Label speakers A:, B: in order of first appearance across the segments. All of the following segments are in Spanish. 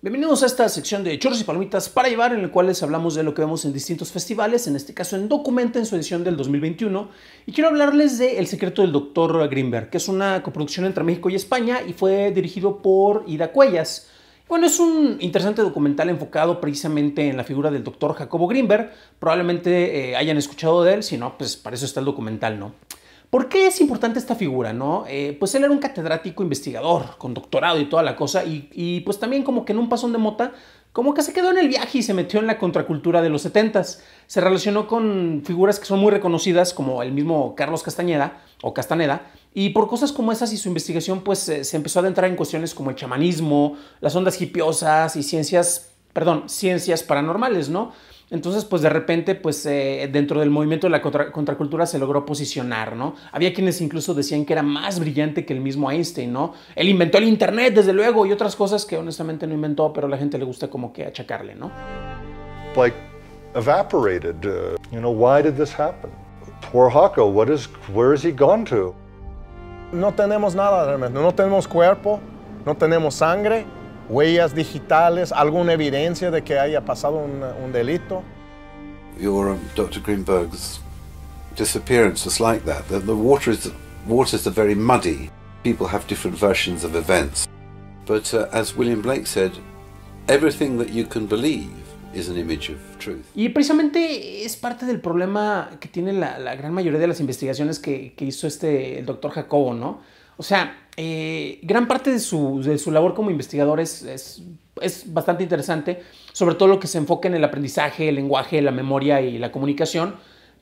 A: Bienvenidos a esta sección de Chorros y palomitas para llevar en la cual les hablamos de lo que vemos en distintos festivales, en este caso en Documenta en su edición del 2021 y quiero hablarles de El secreto del doctor Greenberg, que es una coproducción entre México y España y fue dirigido por Ida Cuellas bueno, es un interesante documental enfocado precisamente en la figura del doctor Jacobo Greenberg. Probablemente eh, hayan escuchado de él, si no, pues para eso está el documental, ¿no? ¿Por qué es importante esta figura? No? Eh, pues él era un catedrático investigador, con doctorado y toda la cosa, y, y, pues también como que en un pasón de mota, como que se quedó en el viaje y se metió en la contracultura de los 70 Se relacionó con figuras que son muy reconocidas, como el mismo Carlos Castañeda o Castaneda, y por cosas como esas y su investigación, pues eh, se empezó a adentrar en cuestiones como el chamanismo, las ondas hipiosas y ciencias, perdón, ciencias paranormales, ¿no? Entonces, pues de repente, pues eh, dentro del movimiento de la contracultura se logró posicionar, ¿no? Había quienes incluso decían que era más brillante que el mismo Einstein, ¿no? Él inventó el Internet, desde luego, y otras cosas que honestamente no inventó, pero a la gente le gusta como que achacarle, ¿no? Like evaporated. Uh, you know, why did this happen? Poor what is, where he to? No tenemos nada realmente, no tenemos cuerpo, no tenemos sangre, huellas digitales, alguna evidencia de que haya pasado un, un delito. Your um, Dr. Greenberg's disappearance was like that. The, the water is, waters are very muddy. People have different versions of events. But uh, as William Blake said, everything that you can believe Y precisamente es parte del problema que tiene la, gran mayoría de las investigaciones que, hizo este, el doctor Jacobo, ¿no? O sea, eh, gran parte de su, de su, labor como investigador es, es, bastante interesante, sobre todo lo que se enfoca en el aprendizaje, el lenguaje, la memoria y la comunicación,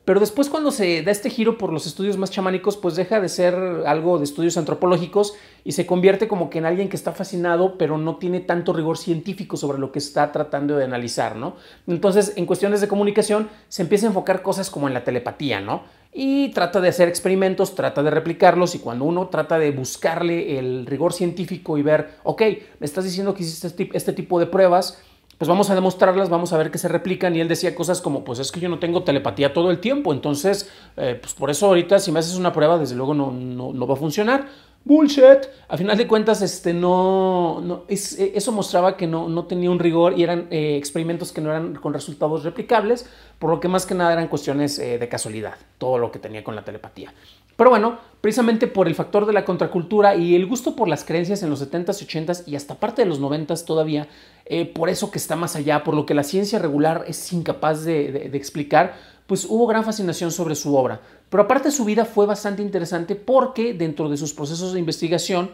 A: pero después cuando se da este giro por los estudios más chamánicos, pues deja de ser algo de estudios antropológicos y se convierte como que en alguien que está fascinado, pero no tiene tanto rigor científico sobre lo que está tratando de analizar, ¿no? Entonces, en cuestiones de comunicación, se empieza a enfocar cosas como en la telepatía, ¿no? y trata de hacer experimentos, trata de replicarlos y cuando uno trata de buscarle el rigor científico y ver, ok, me estás diciendo que hiciste este, este tipo de pruebas, pues vamos a demostrarlas, vamos a ver que se replican. Y él decía cosas como, pues es que yo no tengo telepatía todo el tiempo, entonces, eh, pues por eso ahorita si me haces una prueba, desde luego no, no, va a funcionar. Bullshit. A final de cuentas, este, no, es, eh, eso mostraba que no, no tenía un rigor y eran eh, experimentos que no eran con resultados replicables, por lo que más que nada eran cuestiones de casualidad, todo lo que tenía con la telepatía. Pero bueno, precisamente por el factor de la contracultura y el gusto por las creencias en los 70s, 80s y hasta parte de los 90s todavía, eh, por eso que está más allá, por lo que la ciencia regular es incapaz de, explicar, pues hubo gran fascinación sobre su obra. Pero aparte su vida fue bastante interesante porque dentro de sus procesos de investigación,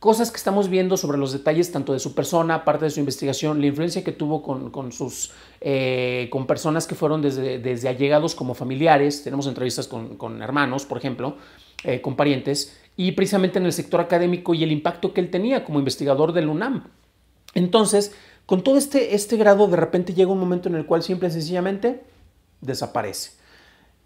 A: cosas que estamos viendo sobre los detalles tanto de su persona, aparte de su investigación, la influencia que tuvo con, sus, eh, con personas que fueron desde, allegados como familiares, tenemos entrevistas con, hermanos, por ejemplo, eh, con parientes, y precisamente en el sector académico y el impacto que él tenía como investigador del UNAM. Entonces, con todo este, este grado, de repente llega un momento en el cual siempre y sencillamente desaparece.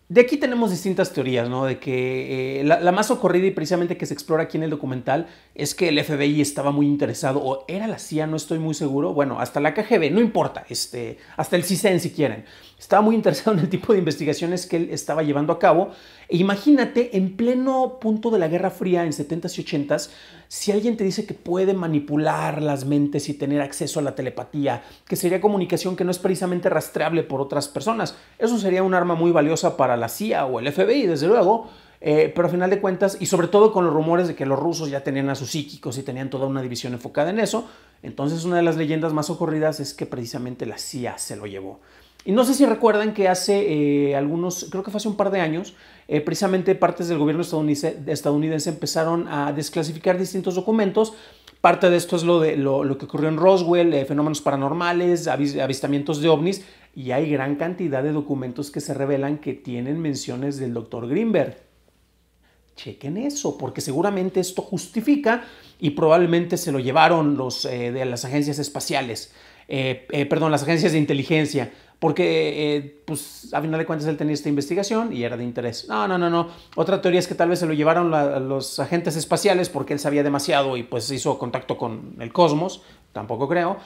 A: De aquí tenemos distintas teorías, ¿no? De que eh, la, más ocurrida y precisamente que se explora aquí en el documental es que el FBI estaba muy interesado, o era la CIA, no estoy muy seguro, bueno, hasta la KGB, no importa, este, hasta el CISEN si quieren, estaba muy interesado en el tipo de investigaciones que él estaba llevando a cabo. E imagínate, en pleno punto de la Guerra Fría, en 70s y 80s, si alguien te dice que puede manipular las mentes y tener acceso a la telepatía, que sería comunicación que no es precisamente rastreable por otras personas, eso sería un arma muy valiosa para la CIA o el FBI, desde luego, eh, pero a final de cuentas, y sobre todo con los rumores de que los rusos ya tenían a sus psíquicos y tenían toda una división enfocada en eso, entonces una de las leyendas más ocurridas es que precisamente la CIA se lo llevó. Y no sé si recuerdan que hace eh, algunos, creo que fue hace un par de años, eh, precisamente partes del gobierno estadounidense, estadounidense, empezaron a desclasificar distintos documentos. Parte de esto es lo, de, lo, que ocurrió en Roswell, eh, fenómenos paranormales, avistamientos de ovnis, y hay gran cantidad de documentos que se revelan que tienen menciones del doctor Greenberg. Chequen eso, porque seguramente esto justifica y probablemente se lo llevaron los de las agencias espaciales, perdón, las agencias de inteligencia, porque eh, pues a final de cuentas él tenía esta investigación y era de interés. No, no, no, no. Otra teoría es que tal vez se lo llevaron los agentes espaciales porque él sabía demasiado y pues hizo contacto con el cosmos, tampoco creo.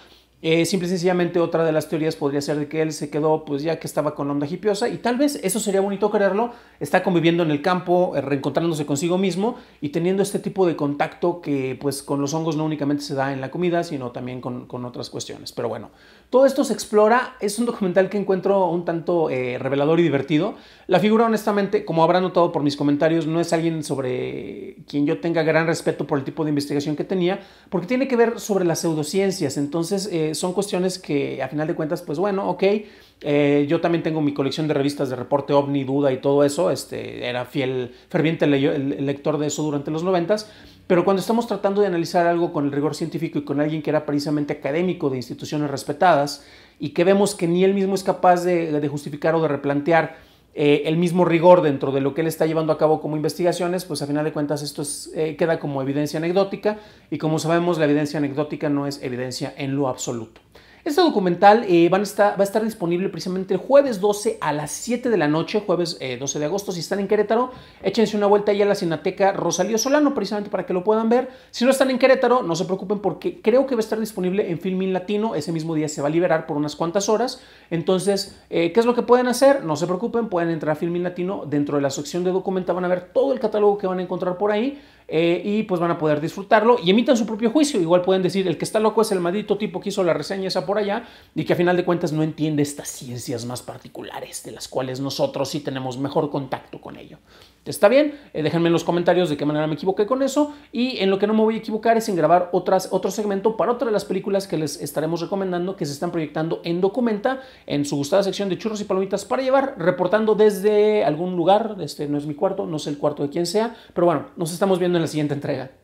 A: Eh, simple y sencillamente otra de las teorías podría ser de que él se quedó pues ya que estaba con la onda hipiosa y tal vez eso sería bonito creerlo, está conviviendo en el campo, eh, reencontrándose consigo mismo y teniendo este tipo de contacto que pues con los hongos no únicamente se da en la comida sino también con otras cuestiones. Pero bueno, todo esto se explora, es un documental que encuentro un tanto eh, revelador y divertido. La figura, honestamente, como habrán notado por mis comentarios, no es alguien sobre quien yo tenga gran respeto por el tipo de investigación que tenía, porque tiene que ver sobre las pseudociencias. Entonces, eh, son cuestiones que, a final de cuentas, pues bueno, ok, eh, yo también tengo mi colección de revistas de reporte ovni, duda y todo eso. Este, era fiel, ferviente el lector de eso durante los noventas. Pero cuando estamos tratando de analizar algo con el rigor científico y con alguien que era precisamente académico de instituciones respetadas y que vemos que ni él mismo es capaz de, justificar o de replantear eh, el mismo rigor dentro de lo que él está llevando a cabo como investigaciones, pues a final de cuentas esto eh, queda como evidencia anecdótica y como sabemos la evidencia anecdótica no es evidencia en lo absoluto. Este documental eh, va a estar disponible precisamente el jueves 12 a las 7 de la noche, jueves 12 eh, de agosto. Si están en Querétaro, échense una vuelta ahí a la Cinateca Rosalío Solano, precisamente para que lo puedan ver. Si no están en Querétaro, no se preocupen porque creo que va a estar disponible en Filmin Latino. Ese mismo día se va a liberar por unas cuantas horas. Entonces, eh, ¿qué es lo que pueden hacer? No se preocupen, pueden entrar a Filmin Latino. Dentro de la sección de documenta van a ver todo el catálogo que van a encontrar por ahí. Eh, y pues van a poder disfrutarlo y emitan su propio juicio. Igual pueden decir, el que está loco es el maldito tipo que hizo la reseña esa por allá y que a final de cuentas no entiende estas ciencias más particulares de las cuales nosotros sí tenemos mejor contacto con ello. ¿Está bien? Eh, déjenme en los comentarios de qué manera me equivoqué con eso. Y en lo que no me voy a equivocar es en grabar otras, otro segmento para otra de las películas que les estaremos recomendando que se están proyectando en Documenta, en su gustada sección de churros y palomitas para llevar, reportando desde algún lugar. Este no es mi cuarto, no sé el cuarto de quién sea. Pero bueno, nos estamos viendo en la siguiente entrega.